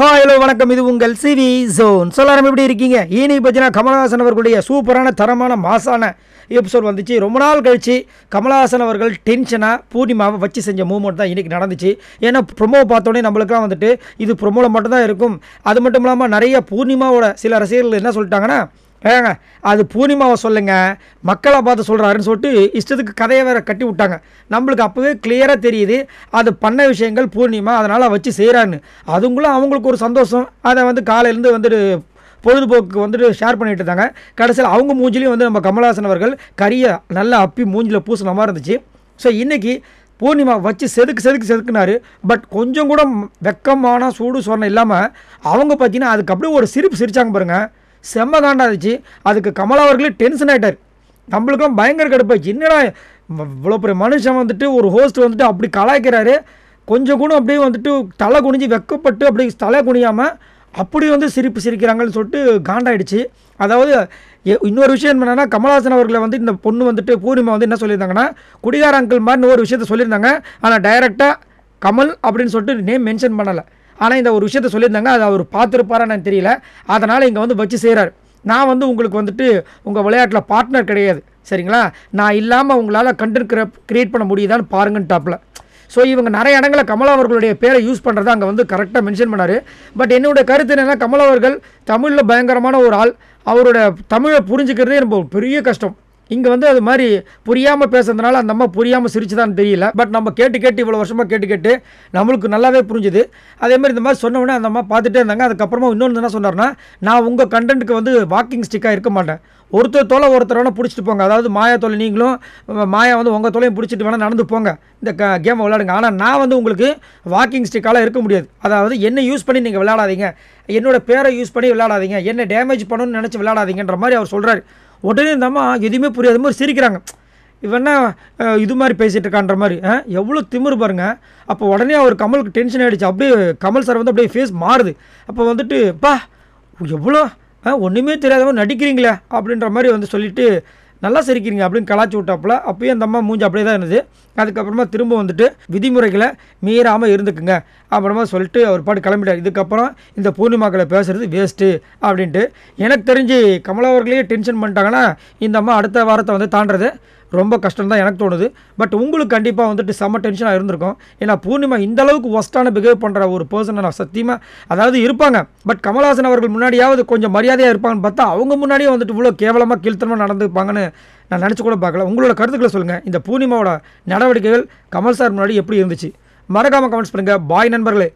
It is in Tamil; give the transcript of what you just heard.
ஹாய் ஹலோ வணக்கம் இது உங்கள் சிவி ஜோன் சொல்லாரம் எப்படி இருக்கீங்க இனி பார்த்தீங்கன்னா கமலஹாசன் அவர்களுடைய சூப்பரான தரமான மாசான எபிசோட் வந்துச்சு ரொம்ப நாள் கழித்து கமலஹாசன் அவர்கள் டென்ஷனாக பூர்ணிமாவை வச்சு செஞ்ச மூமெண்ட் தான் இன்றைக்கி நடந்துச்சு ஏன்னா ப்ரொமோ பார்த்தோன்னே நம்மளுக்குலாம் வந்துட்டு இது ப்ரொமோவில் மட்டும்தான் இருக்கும் அது மட்டும் இல்லாமல் நிறைய பூர்ணிமாவோட சில ரசிகர்கள் என்ன சொல்லிட்டாங்கன்னா ஏங்க அது பூர்ணிமாவை சொல்லுங்கள் மக்களை பார்த்து சொல்கிறாருன்னு சொல்லிட்டு இஷ்டத்துக்கு கதையை வேற கட்டி விட்டாங்க நம்மளுக்கு அப்போவே கிளியராக தெரியுது அது பண்ண விஷயங்கள் பூர்ணிமா அதனால் வச்சு செய்கிறான்னு அதுங்களும் அவங்களுக்கு ஒரு சந்தோஷம் அதை வந்து காலையிலேருந்து வந்துட்டு பொழுதுபோக்கு வந்துட்டு ஷேர் பண்ணிட்டு இருந்தாங்க கடைசியில் அவங்க மூஞ்சிலையும் வந்து நம்ம கமல்ஹாசன் அவர்கள் கரியை நல்லா அப்பி மூஞ்சில் பூசின மாதிரி இருந்துச்சு ஸோ இன்றைக்கி பூர்ணிமா வச்சு செதுக்கு செதுக்கு செதுக்குனாரு பட் கொஞ்சம் கூட வெக்கமான சூடு சொன்ன இல்லாமல் அவங்க பார்த்தீங்கன்னா அதுக்கு அப்படியே ஒரு சிரிப்பு சிரித்தாங்க பாருங்கள் செம்ம தாண்டா இருந்துச்சு அதுக்கு கமலா அவர்களே டென்ஷன் ஆகிட்டார் நம்மளுக்கும் பயங்கர கடுப்பாச்சு என்னடா இவ்வளோ பெரிய மனுஷன் வந்துட்டு ஒரு ஹோஸ்ட் வந்துட்டு அப்படி கலாய்க்கிறாரு கொஞ்சம் கூட அப்படியே வந்துட்டு தலை குனிஞ்சு வெக்கப்பட்டு அப்படி தலை குனியாமல் அப்படி வந்து சிரிப்பு சிரிக்கிறாங்கன்னு சொல்லிட்டு காண்டாயிடுச்சு அதாவது இன்னொரு விஷயம் என்னென்னா கமலஹாசன் அவர்களை வந்து இந்த பொண்ணு வந்துட்டு பூர்ணிமா வந்து என்ன சொல்லியிருந்தாங்கன்னா குடிகார அங்கிள் மாதிரி ஒரு விஷயத்த சொல்லியிருந்தாங்க ஆனால் டைரெக்டாக கமல் அப்படின்னு சொல்லிட்டு நேம் மென்ஷன் பண்ணலை ஆனால் இந்த ஒரு விஷயத்த சொல்லியிருந்தாங்கன்னா அதை அவர் பார்த்துருப்பாரா நான் தெரியல அதனால் இங்கே வந்து வச்சு செய்கிறார் நான் வந்து உங்களுக்கு வந்துட்டு உங்கள் விளையாட்டில் பார்ட்னர் கிடையாது சரிங்களா நான் இல்லாமல் உங்களால் கண்டென்ட் கிர க்ரியேட் பண்ண முடியுதான்னு பாருங்கன்னு டாப்பில் ஸோ இவங்க நிறைய இடங்களில் கமலா அவர்களுடைய பேரை யூஸ் பண்ணுறத அங்கே வந்து கரெக்டாக மென்ஷன் பண்ணார் பட் என்னுடைய கருத்து என்னென்னா கமல் அவர்கள் தமிழில் பயங்கரமான ஒரு ஆள் அவரோட தமிழை புரிஞ்சுக்கிறதே ரொம்ப பெரிய கஷ்டம் இங்கே வந்து அது மாதிரி புரியாமல் பேசுறதுனால அந்த அம்மா புரியாமல் சிரிச்சுதான் தெரியல பட் நம்ம கேட்டு கேட்டு இவ்வளோ வருஷமாக கேட்டு கேட்டு நம்மளுக்கு நல்லாவே புரிஞ்சுது அதே மாதிரி இந்த மாதிரி சொன்னோடனே அந்த அம்மா பார்த்துட்டே இருந்தாங்க அதுக்கப்புறமா இன்னொன்று என்ன சொன்னார்னா நான் உங்கள் கண்டென்ட்க்கு வந்து வாக்கிங் ஸ்டிக்காக இருக்க மாட்டேன் ஒருத்தர் தோலை ஒருத்தர் வேணால் பிடிச்சிட்டு போங்க அதாவது மாயா தோலை நீங்களும் மாயா வந்து உங்கள் தோலையும் பிடிச்சிட்டு வேணால் நடந்து போங்க இந்த க கேமை விளையாடுங்க ஆனால் நான் வந்து உங்களுக்கு வாக்கிங் ஸ்டிக்கால் இருக்க முடியாது அதாவது என்ன யூஸ் பண்ணி நீங்கள் விளையாடாதீங்க என்னோடய பேரை யூஸ் பண்ணி விளையாடாதீங்க என்ன டேமேஜ் பண்ணணும்னு நினச்சி விளையாடாதீங்கன்ற மாதிரி அவர் சொல்கிறார் உடனே இந்த அம்மா எதுவுமே புரியாத மாதிரி சிரிக்கிறாங்க இவன்னா இது மாதிரி பேசிகிட்டு இருக்கான்ற மாதிரி எவ்வளோ திமிரு பாருங்கள் அப்போ உடனே அவர் கமலுக்கு டென்ஷன் ஆகிடுச்சு அப்படியே கமல் சார் வந்து அப்படியே ஃபேஸ் மாறுது அப்போ வந்துட்டு பா எவ்வளோ ஒன்றுமே தெரியாதவங்க நடிக்கிறீங்களே அப்படின்ற மாதிரி வந்து சொல்லிவிட்டு நல்லா சிரிக்கிறீங்க அப்படின்னு கலாச்சி விட்டாப்புல அப்பயும் அந்த அம்மா மூஞ்சி அப்படியே தான் இருந்தது அதுக்கப்புறமா திரும்ப வந்துட்டு விதிமுறைகளை மீறாமல் இருந்துக்குங்க அப்புறமா சொல்லிட்டு அவர் பாட்டு கிளம்பிட்டார் இதுக்கப்புறம் இந்த பூர்ணிமாக்களை பேசுகிறது வேஸ்ட்டு அப்படின்ட்டு எனக்கு தெரிஞ்சு கமலா அவர்களையே டென்ஷன் பண்ணிட்டாங்கன்னா இந்த அம்மா அடுத்த வாரத்தை வந்து தாண்டது ரொம்ப கஷ்டம் தான் எனக்கு தோணுது பட் உங்களுக்கு கண்டிப்பாக வந்துட்டு செம்ம டென்ஷனாக இருந்திருக்கும் ஏன்னா பூர்ணிமா இந்த அளவுக்கு ஒஸ்ட்டான பிஹேவ் பண்ணுற ஒரு பர்சனை நான் சத்தியமாக அதாவது இருப்பாங்க பட் கமல்ஹாசன் அவர்கள் முன்னாடியாவது கொஞ்சம் மரியாதையாக இருப்பாங்கன்னு பார்த்தா அவங்க முன்னாடியே வந்துட்டு இவ்வளோ கேவலமாக கீழ்த்தனமாக நடந்துப்பாங்கன்னு நான் நினச்சி கூட பார்க்கல உங்களோட கருத்துக்களை சொல்லுங்கள் இந்த பூர்ணிமாவோட நடவடிக்கைகள் கமல் சார் முன்னாடி எப்படி இருந்துச்சு மறக்காமல் கமெண்ட்ஸ் பண்ணுங்கள் பாய் நண்பர்களே